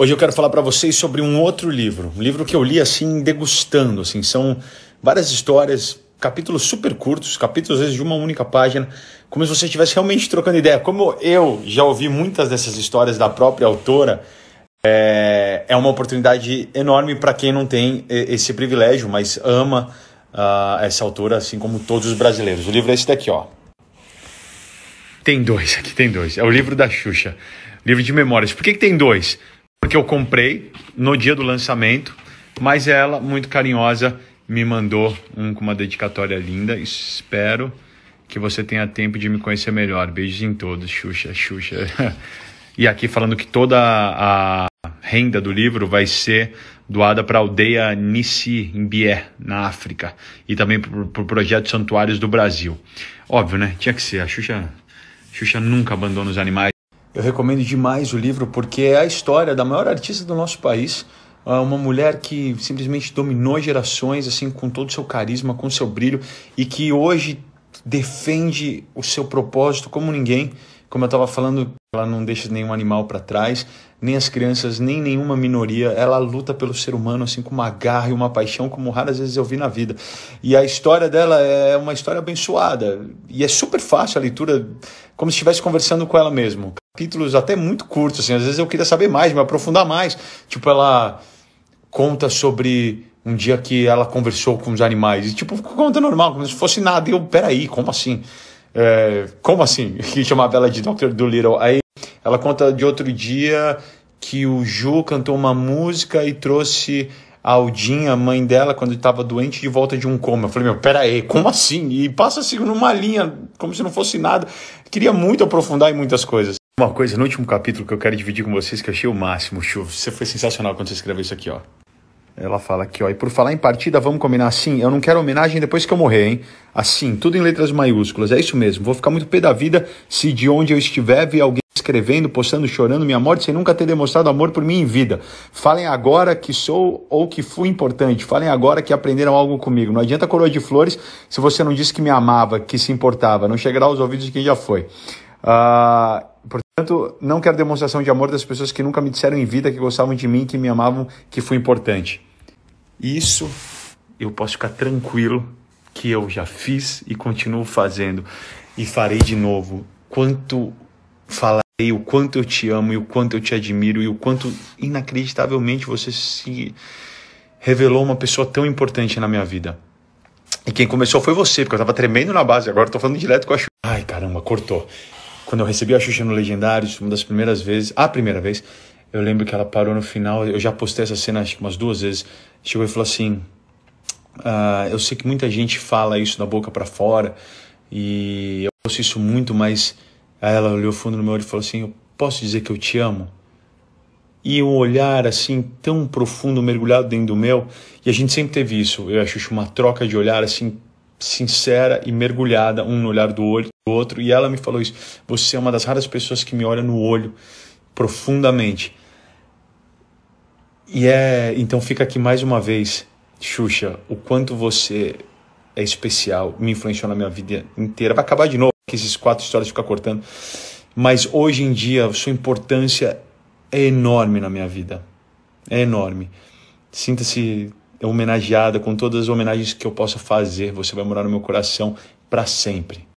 Hoje eu quero falar para vocês sobre um outro livro, um livro que eu li assim degustando, assim, são várias histórias, capítulos super curtos, capítulos às vezes de uma única página, como se você estivesse realmente trocando ideia. Como eu já ouvi muitas dessas histórias da própria autora, é, é uma oportunidade enorme para quem não tem eh, esse privilégio, mas ama uh, essa autora, assim como todos os brasileiros. O livro é esse daqui, ó. Tem dois, aqui tem dois. É o livro da Xuxa, livro de memórias. Por que, que tem dois? porque eu comprei no dia do lançamento, mas ela, muito carinhosa, me mandou um com uma dedicatória linda. Espero que você tenha tempo de me conhecer melhor. Beijos em todos, Xuxa, Xuxa. e aqui falando que toda a renda do livro vai ser doada para a aldeia Nissi, em Bié, na África, e também para o projeto Santuários do Brasil. Óbvio, né? Tinha que ser. A Xuxa, Xuxa nunca abandona os animais. Eu recomendo demais o livro porque é a história da maior artista do nosso país, ah, uma mulher que simplesmente dominou gerações, assim, com todo o seu carisma, com o seu brilho, e que hoje defende o seu propósito como ninguém. Como eu estava falando, ela não deixa nenhum animal para trás, nem as crianças, nem nenhuma minoria. Ela luta pelo ser humano, assim, com uma garra e uma paixão como raras vezes eu vi na vida. E a história dela é uma história abençoada. E é super fácil a leitura, como se estivesse conversando com ela mesmo capítulos até muito curtos, assim, às vezes eu queria saber mais, me aprofundar mais. Tipo, ela conta sobre um dia que ela conversou com os animais, e tipo, conta normal, como se fosse nada, e eu, peraí, como assim? É, como assim? Que chamava ela de Dr. Dolittle. Aí ela conta de outro dia que o Ju cantou uma música e trouxe a Aldinha, a mãe dela, quando estava doente, de volta de um coma. Eu falei, meu, peraí, como assim? E passa assim numa linha, como se não fosse nada. Queria muito aprofundar em muitas coisas. Uma coisa no último capítulo que eu quero dividir com vocês que eu achei o máximo, Chu. Você foi sensacional quando você escreveu isso aqui, ó. Ela fala aqui, ó. E por falar em partida, vamos combinar assim? Eu não quero homenagem depois que eu morrer, hein? Assim, tudo em letras maiúsculas. É isso mesmo. Vou ficar muito pé da vida se de onde eu estiver ver alguém escrevendo, postando, chorando minha morte sem nunca ter demonstrado amor por mim em vida. Falem agora que sou ou que fui importante. Falem agora que aprenderam algo comigo. Não adianta coroa de flores se você não disse que me amava, que se importava. Não chegará aos ouvidos de quem já foi. Ah. Uh Portanto, não quero demonstração de amor das pessoas que nunca me disseram em vida que gostavam de mim, que me amavam, que fui importante. Isso eu posso ficar tranquilo que eu já fiz e continuo fazendo e farei de novo. Quanto falarei o quanto eu te amo e o quanto eu te admiro e o quanto inacreditavelmente você se revelou uma pessoa tão importante na minha vida. E quem começou foi você, porque eu tava tremendo na base, agora eu tô falando direto com a Ai, caramba, cortou. Quando eu recebi a Xuxa no Legendários, uma das primeiras vezes, a primeira vez, eu lembro que ela parou no final, eu já postei essa cena acho que umas duas vezes, chegou e falou assim, ah, eu sei que muita gente fala isso da boca para fora, e eu ouço isso muito, mas aí ela olhou fundo no meu olho e falou assim, eu posso dizer que eu te amo? e um olhar assim tão profundo mergulhado dentro do meu. E a gente sempre teve isso, eu acho uma troca de olhar assim sincera e mergulhada um no olhar do outro, outro. E ela me falou isso: você é uma das raras pessoas que me olha no olho profundamente. E é. Então fica aqui mais uma vez, Xuxa, o quanto você é especial, me influenciou na minha vida inteira. Vai acabar de novo, que esses quatro histórias ficam cortando. Mas hoje em dia, sua importância é enorme na minha vida. É enorme. Sinta-se homenageada com todas as homenagens que eu possa fazer. Você vai morar no meu coração para sempre.